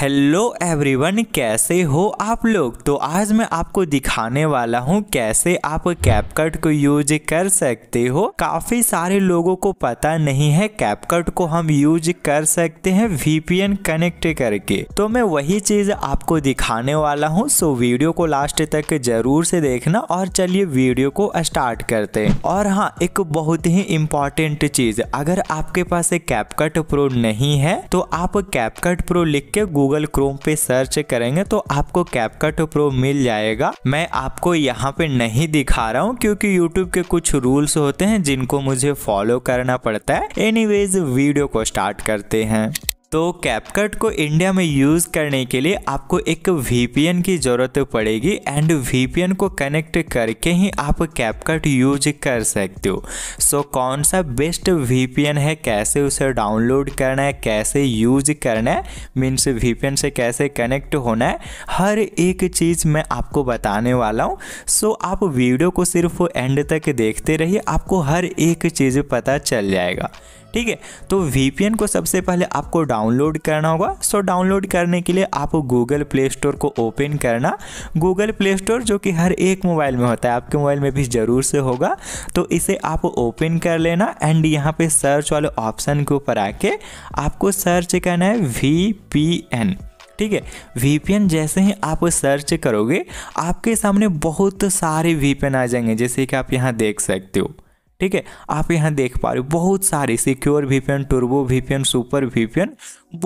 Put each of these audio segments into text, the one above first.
Hello everyone कैसे हो आप लोग तो आज मैं आपको दिखाने वाला हूँ कैसे आप कैपकट को यूज कर सकते हो काफी सारे लोगों को पता नहीं है कैपकट को हम यूज कर सकते हैं वीपीएन कनेक्ट करके तो मैं वही चीज आपको दिखाने वाला हूँ सो वीडियो को लास्ट तक जरूर से देखना और चलिए वीडियो को स्टार्ट करते हैं और हाँ एक बहुत ही इम्पोर्टेंट चीज अगर आपके पास कैपकट प्रो नहीं है तो आप कैपकट प्रो लिख के गूगल गूगल क्रोम पे सर्च करेंगे तो आपको कैपकट प्रो मिल जाएगा मैं आपको यहाँ पे नहीं दिखा रहा हूँ क्योंकि यूट्यूब के कुछ रूल्स होते हैं जिनको मुझे फॉलो करना पड़ता है एनीवेज वीडियो को स्टार्ट करते हैं तो कैपकट को इंडिया में यूज़ करने के लिए आपको एक वीपीएन की ज़रूरत पड़ेगी एंड वीपीएन को कनेक्ट करके ही आप कैपकट यूज कर सकते हो सो so, कौन सा बेस्ट वीपीएन है कैसे उसे डाउनलोड करना है कैसे यूज करना है मीन्स वीपीएन से कैसे कनेक्ट होना है हर एक चीज़ मैं आपको बताने वाला हूँ सो so, आप वीडियो को सिर्फ एंड तक देखते रहिए आपको हर एक चीज़ पता चल जाएगा ठीक है तो वी को सबसे पहले आपको डाउनलोड करना होगा सो डाउनलोड करने के लिए आप गूगल प्ले स्टोर को ओपन करना गूगल प्ले स्टोर जो कि हर एक मोबाइल में होता है आपके मोबाइल में भी ज़रूर से होगा तो इसे आप ओपन कर लेना एंड यहाँ पे सर्च वाले ऑप्शन के ऊपर आके आपको सर्च करना है वी पी एन ठीक है वीपीएन जैसे ही आप सर्च करोगे आपके सामने बहुत सारे वीपीएन आ जाएंगे जैसे कि आप यहाँ देख सकते हो ठीक है आप यहाँ देख पा रहे हो बहुत सारे secure VPN turbo VPN super VPN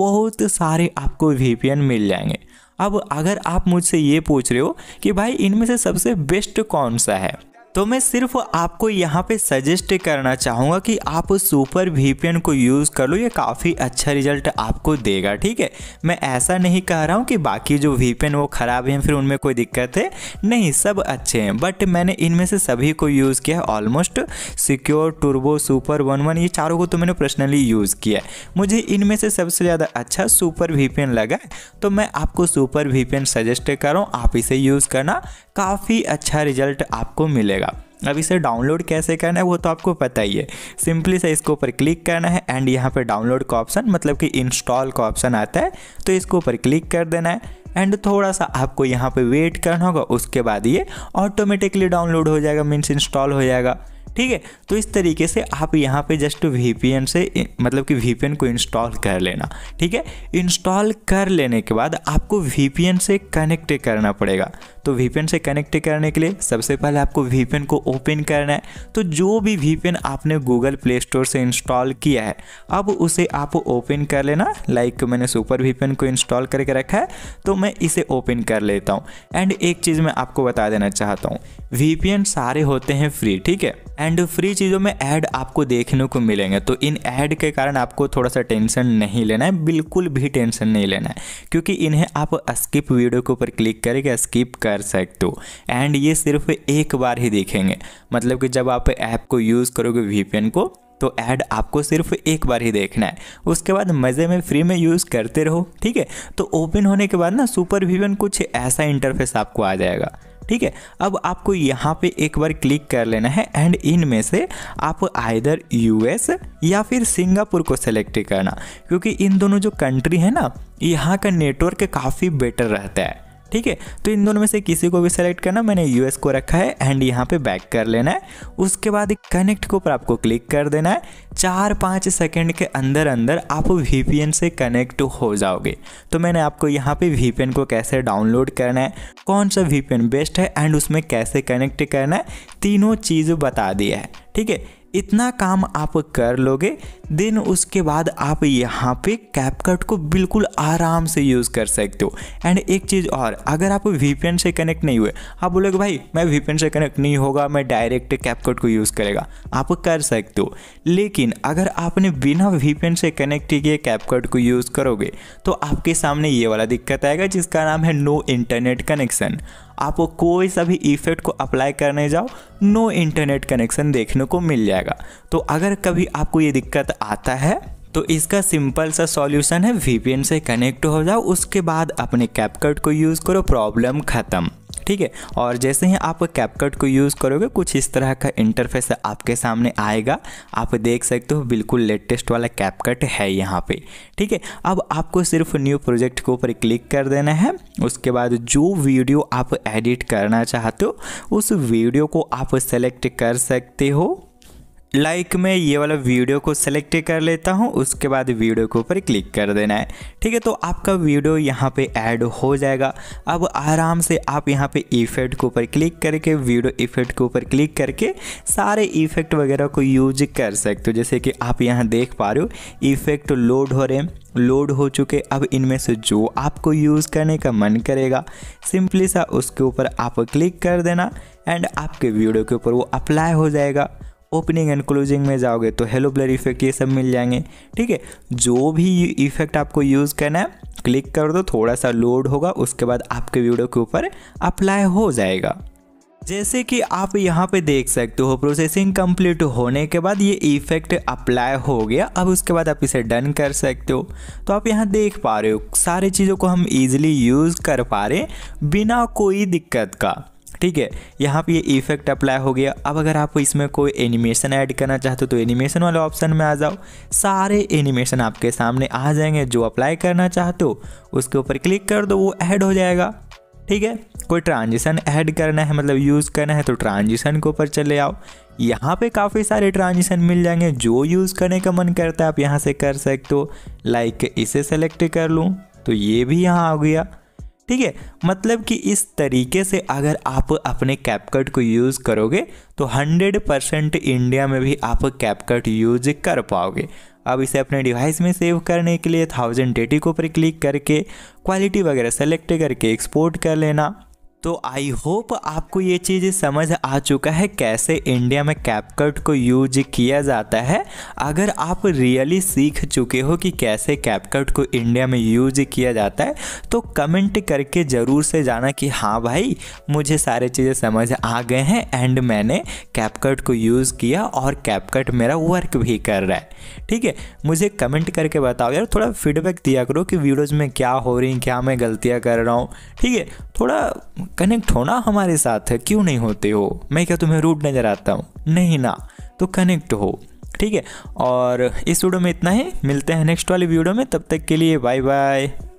बहुत सारे आपको वीपीएन मिल जाएंगे अब अगर आप मुझसे ये पूछ रहे हो कि भाई इनमें से सबसे बेस्ट कौन सा है तो मैं सिर्फ आपको यहाँ पे सजेस्ट करना चाहूँगा कि आप सुपर वीपीएन को यूज़ कर लो ये काफ़ी अच्छा रिजल्ट आपको देगा ठीक है मैं ऐसा नहीं कह रहा हूँ कि बाकी जो वीपीएन वो ख़राब हैं फिर उनमें कोई दिक्कत है नहीं सब अच्छे हैं बट मैंने इनमें से सभी को यूज़ किया है almost secure turbo super one one ये चारों को तो मैंने पर्सनली यूज़ किया है मुझे इनमें से सबसे ज़्यादा अच्छा सुपर वीपीएन लगा तो मैं आपको सुपर वीपीएन सजेस्ट कर रहा हूँ आप इसे यूज़ करना काफ़ी अच्छा रिजल्ट आपको मिलेगा अब इसे डाउनलोड कैसे करना है वो तो आपको पता ही है सिंपली से इसके ऊपर क्लिक करना है एंड यहाँ पर डाउनलोड का ऑप्शन मतलब कि इंस्टॉल का ऑप्शन आता है तो इसके ऊपर क्लिक कर देना है एंड थोड़ा सा आपको यहाँ पे वेट करना होगा उसके बाद ये ऑटोमेटिकली डाउनलोड हो जाएगा मीन्स इंस्टॉल हो जाएगा ठीक है तो इस तरीके से आप यहाँ पे जस्ट वी से मतलब कि वी को इंस्टॉल कर लेना ठीक है इंस्टॉल कर लेने के बाद आपको वी से कनेक्ट करना पड़ेगा तो वी से कनेक्ट करने के लिए सबसे पहले आपको वी को ओपन करना है तो जो भी वी आपने गूगल प्ले स्टोर से इंस्टॉल किया है अब उसे आप ओपन कर लेना लाइक मैंने सुपर वी को इंस्टॉल करके रखा है तो मैं इसे ओपन कर लेता हूँ एंड एक चीज़ मैं आपको बता देना चाहता हूँ वी सारे होते हैं फ्री ठीक है एंड फ्री चीज़ों में ऐड आपको देखने को मिलेंगे तो इन ऐड के कारण आपको थोड़ा सा टेंशन नहीं लेना है बिल्कुल भी टेंशन नहीं लेना है क्योंकि इन्हें आप स्किप वीडियो के ऊपर क्लिक करके स्किप कर सकते हो एंड ये सिर्फ एक बार ही देखेंगे मतलब कि जब आप ऐप को यूज़ करोगे वी को तो ऐड आपको सिर्फ एक बार ही देखना है उसके बाद मज़े में फ्री में यूज़ करते रहो ठीक है तो ओपन होने के बाद ना सुपर विवन कुछ ऐसा इंटरफेस आपको आ जाएगा ठीक है अब आपको यहाँ पे एक बार क्लिक कर लेना है एंड इनमें से आप आइधर यूएस या फिर सिंगापुर को सेलेक्ट करना क्योंकि इन दोनों जो कंट्री है ना यहाँ का नेटवर्क काफ़ी बेटर रहता है ठीक है तो इन दोनों में से किसी को भी सेलेक्ट करना मैंने यूएस को रखा है एंड यहाँ पे बैक कर लेना है उसके बाद कनेक्ट के ऊपर आपको क्लिक कर देना है चार पाँच सेकेंड के अंदर अंदर आप वी से कनेक्ट हो जाओगे तो मैंने आपको यहाँ पे वी को कैसे डाउनलोड करना है कौन सा वी बेस्ट है एंड उसमें कैसे कनेक्ट करना है तीनों चीज़ बता दिया है ठीक है इतना काम आप कर लोगे देन उसके बाद आप यहाँ पे कैपकट को बिल्कुल आराम से यूज़ कर सकते हो एंड एक चीज़ और अगर आप वीपीएन से कनेक्ट नहीं हुए आप बोलोगे भाई मैं वीपीएन से कनेक्ट नहीं होगा मैं डायरेक्ट कैपकट को यूज़ करेगा आप कर सकते हो लेकिन अगर आपने बिना वीपीएन से कनेक्ट किए कैपकट को यूज़ करोगे तो आपके सामने ये वाला दिक्कत आएगा जिसका नाम है नो इंटरनेट कनेक्शन वो कोई सा भी इफेक्ट को अप्लाई करने जाओ नो इंटरनेट कनेक्शन देखने को मिल जाएगा तो अगर कभी आपको ये दिक्कत आता है तो इसका सिंपल सा सॉल्यूशन है वीपीएन से कनेक्ट हो जाओ उसके बाद अपने कैपकट को यूज़ करो प्रॉब्लम ख़त्म ठीक है और जैसे ही आप कैपकट को यूज़ करोगे कुछ इस तरह का इंटरफेस आपके सामने आएगा आप देख सकते हो बिल्कुल लेटेस्ट वाला कैपकट है यहाँ पे ठीक है अब आपको सिर्फ न्यू प्रोजेक्ट के ऊपर क्लिक कर देना है उसके बाद जो वीडियो आप एडिट करना चाहते हो उस वीडियो को आप सेलेक्ट कर सकते हो लाइक like में ये वाला वीडियो को सेलेक्ट कर लेता हूँ उसके बाद वीडियो के ऊपर क्लिक कर देना है ठीक है तो आपका वीडियो यहाँ पे ऐड हो जाएगा अब आराम से आप यहाँ पे इफेक्ट के ऊपर क्लिक करके वीडियो इफेक्ट के ऊपर क्लिक करके सारे इफेक्ट वगैरह को यूज कर सकते हो जैसे कि आप यहाँ देख पा रहे हो इफेक्ट लोड हो रहे हैं लोड हो चुके अब इनमें से जो आपको यूज़ करने का मन करेगा सिंपली सा उसके ऊपर आप क्लिक कर देना एंड आपके वीडियो के ऊपर वो अप्लाई हो जाएगा ओपनिंग एंड क्लोजिंग में जाओगे तो हेलो ब्लर इफेक्ट ये सब मिल जाएंगे ठीक है जो भी इफेक्ट आपको यूज़ करना है क्लिक कर दो थोड़ा सा लोड होगा उसके बाद आपके वीडियो के ऊपर अप्लाई हो जाएगा जैसे कि आप यहाँ पे देख सकते हो प्रोसेसिंग कंप्लीट होने के बाद ये इफेक्ट अप्लाई हो गया अब उसके बाद आप इसे डन कर सकते हो तो आप यहाँ देख पा रहे हो सारी चीज़ों को हम इजीली यूज़ कर पा रहे बिना कोई दिक्कत का ठीक है यहाँ पे ये इफेक्ट अप्लाई हो गया अब अगर आप इसमें कोई एनिमेशन ऐड करना चाहते हो तो एनिमेशन वाले ऑप्शन में आ जाओ सारे एनिमेशन आपके सामने आ जाएंगे जो अप्लाई करना चाहते हो उसके ऊपर क्लिक कर दो वो ऐड हो जाएगा ठीक है कोई ट्रांजिशन ऐड करना है मतलब यूज़ करना है तो ट्रांजिशन के ऊपर चले आओ यहाँ पे काफ़ी सारे ट्रांजिशन मिल जाएंगे जो यूज़ करने का मन करता है आप यहाँ से कर सकते हो लाइक इसे सेलेक्ट कर लूँ तो ये भी यहाँ आ गया ठीक है मतलब कि इस तरीके से अगर आप अपने कैपकट को यूज़ करोगे तो 100 परसेंट इंडिया में भी आप कैपकट यूज कर पाओगे अब इसे अपने डिवाइस में सेव करने के लिए थाउजेंड डेटी को पर क्लिक करके क्वालिटी वगैरह सेलेक्ट करके एक्सपोर्ट कर लेना तो आई होप आपको ये चीज़ समझ आ चुका है कैसे इंडिया में कैपकट को यूज किया जाता है अगर आप रियली सीख चुके हो कि कैसे कैपकट को इंडिया में यूज किया जाता है तो कमेंट करके ज़रूर से जाना कि हाँ भाई मुझे सारे चीज़ें समझ आ गए हैं एंड मैंने कैपकट को यूज़ किया और कैपकट मेरा वर्क भी कर रहा है ठीक है मुझे कमेंट करके बताओ यार थोड़ा फीडबैक दिया करो कि वीडियोज़ में क्या हो रही क्या मैं गलतियाँ कर रहा हूँ ठीक है थोड़ा कनेक्ट होना हमारे साथ है क्यों नहीं होते हो मैं क्या तुम्हें रूट नज़र आता हूँ नहीं ना तो कनेक्ट हो ठीक है और इस वीडियो में इतना ही है। मिलते हैं नेक्स्ट वाली वीडियो में तब तक के लिए बाय बाय